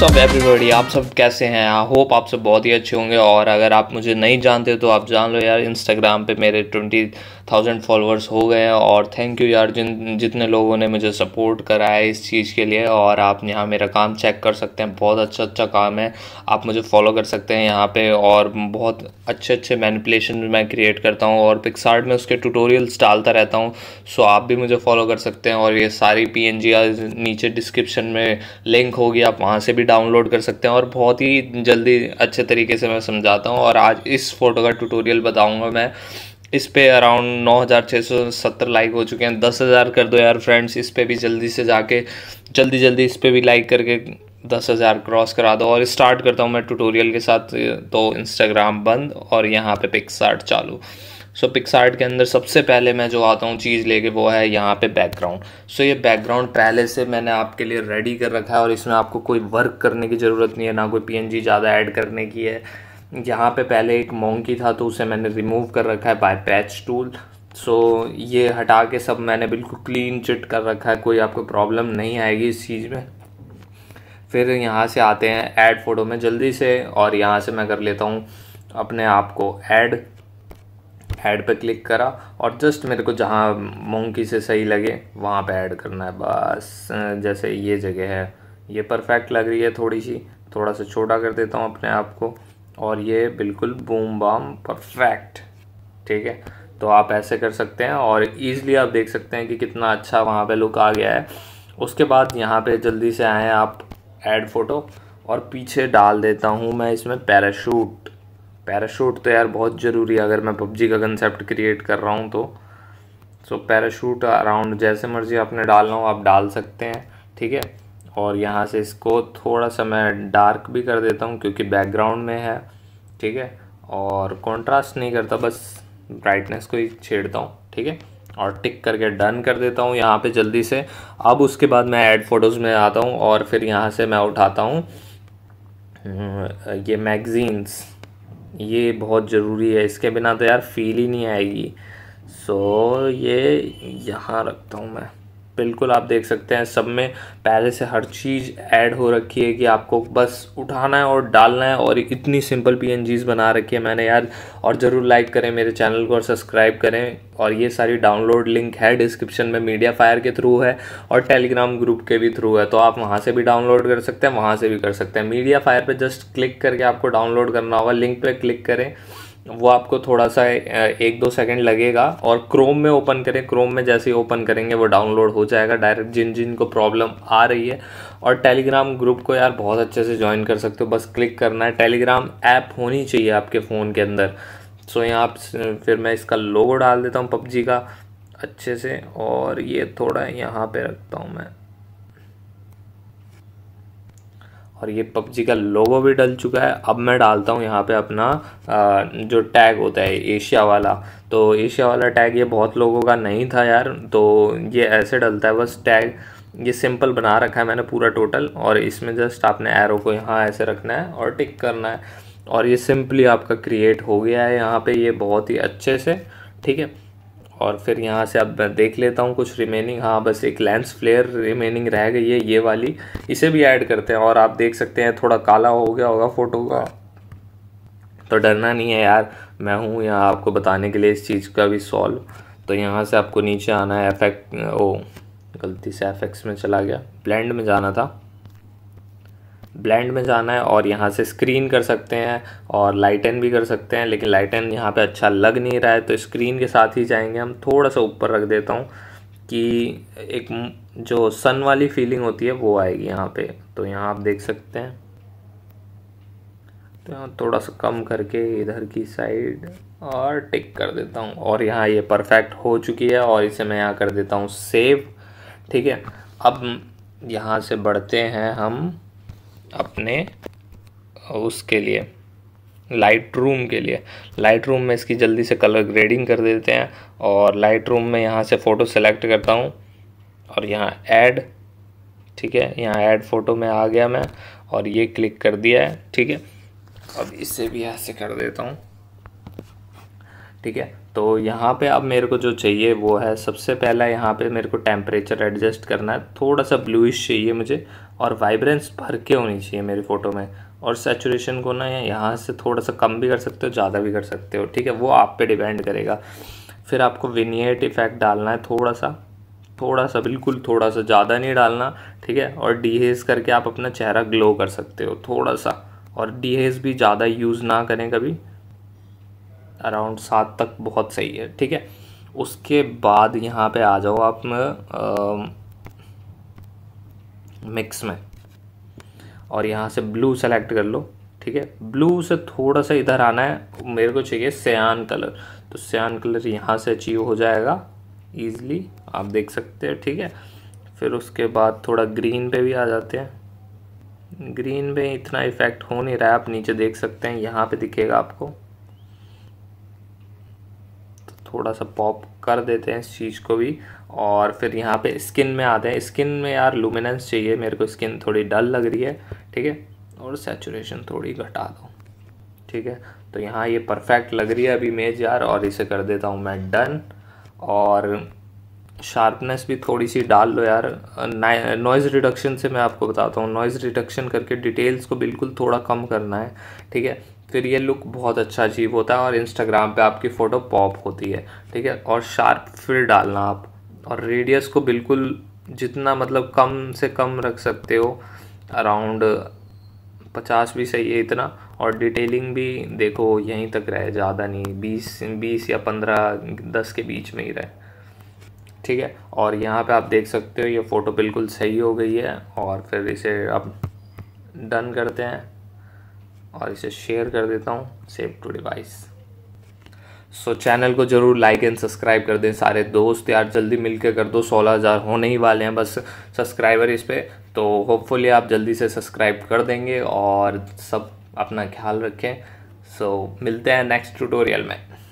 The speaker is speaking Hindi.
व्हाट्सअप एवरीबॉडी आप सब कैसे हैं आई होप आप सब बहुत ही अच्छे होंगे और अगर आप मुझे नहीं जानते तो आप जान लो यार इंस्टाग्राम पे मेरे ट्वेंटी थाउजेंड फॉलोअर्स हो गए हैं और थैंक यू यार जिन जितने लोगों ने मुझे सपोर्ट करा है इस चीज़ के लिए और आप यहाँ मेरा काम चेक कर सकते हैं बहुत अच्छा अच्छा काम है आप मुझे फॉलो कर सकते हैं यहाँ पर और बहुत अच्छे अच्छे मैनिपुलेशन मैं क्रिएट करता हूँ और पिक्सार्ट में उसके ट्यूटोरियल्स डालता रहता हूँ सो आप भी मुझे फॉलो कर सकते हैं और ये सारी पी नीचे डिस्क्रिप्शन में लिंक होगी आप वहाँ से भी डाउनलोड कर सकते हैं और बहुत ही जल्दी अच्छे तरीके से मैं समझाता हूँ और आज इस फ़ोटो का ट्यूटोरियल बताऊँगा मैं इस पे अराउंड नौ हज़ार छः सौ सत्तर लाइक हो चुके हैं दस हज़ार कर दो यार फ्रेंड्स इस पे भी जल्दी से जाके जल्दी जल्दी इस पे भी लाइक करके दस हज़ार क्रॉस करा दो और स्टार्ट करता हूँ मैं ट्यूटोरियल के साथ तो इंस्टाग्राम बंद और यहाँ पे पिक्सार्ट चालू सो so, पिक्सार्ट के अंदर सबसे पहले मैं जो आता हूँ चीज़ लेके वो है यहाँ पे बैकग्राउंड सो so, ये बैकग्राउंड पहले से मैंने आपके लिए रेडी कर रखा है और इसमें आपको कोई वर्क करने की ज़रूरत नहीं है ना कोई पीएनजी ज़्यादा ऐड करने की है यहाँ पे पहले एक मोंकी था तो उसे मैंने रिमूव कर रखा है बाय पैच टूल सो ये हटा के सब मैंने बिल्कुल क्लीन चिट कर रखा है कोई आपको प्रॉब्लम नहीं आएगी इस चीज़ में फिर यहाँ से आते हैं ऐड फोटो में जल्दी से और यहाँ से मैं कर लेता हूँ अपने आप को ऐड ऐड पर क्लिक करा और जस्ट मेरे को जहाँ मोंकी से सही लगे वहाँ पे ऐड करना है बस जैसे ये जगह है ये परफेक्ट लग रही है थोड़ी सी थोड़ा सा छोटा कर देता हूँ अपने आप को और ये बिल्कुल बूम बाम परफेक्ट ठीक है तो आप ऐसे कर सकते हैं और ईज़िली आप देख सकते हैं कि कितना अच्छा वहाँ पर लुक आ गया है उसके बाद यहाँ पर जल्दी से आएँ आप एड फ़ोटो और पीछे डाल देता हूँ मैं इसमें पैराशूट पैराशूट तो यार बहुत ज़रूरी है अगर मैं पबजी का कंसेप्ट क्रिएट कर रहा हूँ तो सो पैराशूट अराउंड जैसे मर्जी आपने डालना हो आप डाल सकते हैं ठीक है और यहाँ से इसको थोड़ा सा मैं डार्क भी कर देता हूँ क्योंकि बैकग्राउंड में है ठीक है और कॉन्ट्रास्ट नहीं करता बस ब्राइटनेस को ही छेड़ता हूँ ठीक है और टिक करके डन कर देता हूँ यहाँ पे जल्दी से अब उसके बाद मैं ऐड फ़ोटोज़ में आता हूँ और फिर यहाँ से मैं उठाता हूँ ये मैगज़ीन्स ये बहुत ज़रूरी है इसके बिना तो यार फील ही नहीं आएगी सो ये यहाँ रखता हूँ मैं बिल्कुल आप देख सकते हैं सब में पहले से हर चीज़ ऐड हो रखी है कि आपको बस उठाना है और डालना है और इतनी सिंपल पी बना रखी है मैंने यार और ज़रूर लाइक करें मेरे चैनल को और सब्सक्राइब करें और ये सारी डाउनलोड लिंक है डिस्क्रिप्शन में मीडिया फायर के थ्रू है और टेलीग्राम ग्रुप के भी थ्रू है तो आप वहाँ से भी डाउनलोड कर सकते हैं वहाँ से भी कर सकते हैं मीडिया फायर पर जस्ट क्लिक करके आपको डाउनलोड करना होगा लिंक पर क्लिक करें वो आपको थोड़ा सा एक दो सेकंड लगेगा और क्रोम में ओपन करें क्रोम में जैसे ही ओपन करेंगे वो डाउनलोड हो जाएगा डायरेक्ट जिन जिन को प्रॉब्लम आ रही है और टेलीग्राम ग्रुप को यार बहुत अच्छे से ज्वाइन कर सकते हो बस क्लिक करना है टेलीग्राम ऐप होनी चाहिए आपके फ़ोन के अंदर सो यहाँ आप फिर मैं इसका लोगो डाल देता हूँ पबजी का अच्छे से और ये थोड़ा यहाँ पर रखता हूँ मैं और ये पबजी का लोगो भी डल चुका है अब मैं डालता हूँ यहाँ पे अपना जो टैग होता है एशिया वाला तो एशिया वाला टैग ये बहुत लोगों का नहीं था यार तो ये ऐसे डलता है बस टैग ये सिंपल बना रखा है मैंने पूरा टोटल और इसमें जस्ट आपने एरो को यहाँ ऐसे रखना है और टिक करना है और ये सिंपली आपका क्रिएट हो गया है यहाँ पर ये बहुत ही अच्छे से ठीक है और फिर यहाँ से अब मैं देख लेता हूँ कुछ रिमेनिंग हाँ बस एक लेंस फ्लेयर रिमेनिंग रह गई है ये वाली इसे भी ऐड करते हैं और आप देख सकते हैं थोड़ा काला हो गया होगा फ़ोटो का तो डरना नहीं है यार मैं हूँ यहाँ आपको बताने के लिए इस चीज़ का भी सॉल्व तो यहाँ से आपको नीचे आना है एफेक्ट ओ गलती से एफेक्ट्स में चला गया ब्लेंड में जाना था ब्लेंड में जाना है और यहाँ से स्क्रीन कर सकते हैं और लाइटन भी कर सकते हैं लेकिन लाइटन यहाँ पे अच्छा लग नहीं रहा है तो स्क्रीन के साथ ही जाएंगे हम थोड़ा सा ऊपर रख देता हूँ कि एक जो सन वाली फीलिंग होती है वो आएगी यहाँ पे तो यहाँ आप देख सकते हैं तो यहाँ थोड़ा सा कम करके इधर की साइड और टिक कर देता हूँ और यहाँ ये परफेक्ट हो चुकी है और इसे मैं यहाँ कर देता हूँ सेव ठीक है अब यहाँ से बढ़ते हैं हम अपने उसके लिए लाइट रूम के लिए लाइट रूम में इसकी जल्दी से कलर ग्रेडिंग कर देते हैं और लाइट रूम में यहाँ से फ़ोटो सेलेक्ट करता हूँ और यहाँ ऐड ठीक है यहाँ ऐड फ़ोटो में आ गया मैं और ये क्लिक कर दिया है ठीक है अब इसे भी यहाँ से कर देता हूँ ठीक है तो यहाँ पे अब मेरे को जो चाहिए वो है सबसे पहला यहाँ पे मेरे को टेम्परेचर एडजस्ट करना है थोड़ा सा ब्लूइश चाहिए मुझे और वाइब्रेंस भर के होनी चाहिए मेरी फ़ोटो में और सेचुरेशन को ना यहाँ से थोड़ा सा कम भी कर सकते हो ज़्यादा भी कर सकते हो ठीक है वो आप पे डिपेंड करेगा फिर आपको विनियट इफ़ेक्ट डालना है थोड़ा सा थोड़ा सा बिल्कुल थोड़ा सा ज़्यादा नहीं डालना ठीक है और डीहेज करके आप अपना चेहरा ग्लो कर सकते हो थोड़ा सा और डीहेज भी ज़्यादा यूज़ ना करें कभी अराउंड सात तक बहुत सही है ठीक है उसके बाद यहाँ पे आ जाओ आप मिक्स में और यहाँ से ब्लू सेलेक्ट कर लो ठीक है ब्लू से थोड़ा सा इधर आना है मेरे को चाहिए सयान कलर तो सयान कलर यहाँ से अचीव हो जाएगा ईजिली आप देख सकते हैं ठीक है फिर उसके बाद थोड़ा ग्रीन पे भी आ जाते हैं ग्रीन पे इतना इफ़ेक्ट हो नहीं रहा है आप नीचे देख सकते हैं यहाँ पे दिखेगा आपको थोड़ा सा पॉप कर देते हैं इस चीज़ को भी और फिर यहाँ पे स्किन में आते हैं स्किन में यार लुमिनेंस चाहिए मेरे को स्किन थोड़ी डल लग रही है ठीक है और सेचुरेशन थोड़ी घटा दो ठीक है तो यहाँ ये परफेक्ट लग रही है अभी इमेज यार और इसे कर देता हूँ मैं डन और शार्पनेस भी थोड़ी सी डाल लो यार नॉइज़ रिडक्शन से मैं आपको बताता हूँ नॉइज़ रिडक्शन करके डिटेल्स को बिल्कुल थोड़ा कम करना है ठीक है फिर ये लुक बहुत अच्छा अचीव होता है और इंस्टाग्राम पे आपकी फ़ोटो पॉप होती है ठीक है और शार्प फिर डालना आप और रेडियस को बिल्कुल जितना मतलब कम से कम रख सकते हो अराउंड पचास भी सही है इतना और डिटेलिंग भी देखो यहीं तक रहे ज़्यादा नहीं बीस बीस या पंद्रह दस के बीच में ही रहे ठीक है और यहाँ पे आप देख सकते हो ये फ़ोटो बिल्कुल सही हो गई है और फिर इसे अब डन करते हैं और इसे शेयर कर देता हूँ save to device so channel को ज़रूर लाइक एंड सब्सक्राइब कर दें सारे दोस्त यार जल्दी मिल कर दो सोलह हज़ार होने ही वाले हैं बस सब्सक्राइबर इस पर तो होपफुली आप जल्दी से सब्सक्राइब कर देंगे और सब अपना ख्याल रखें सो so, मिलते हैं नेक्स्ट ट्यूटोरियल में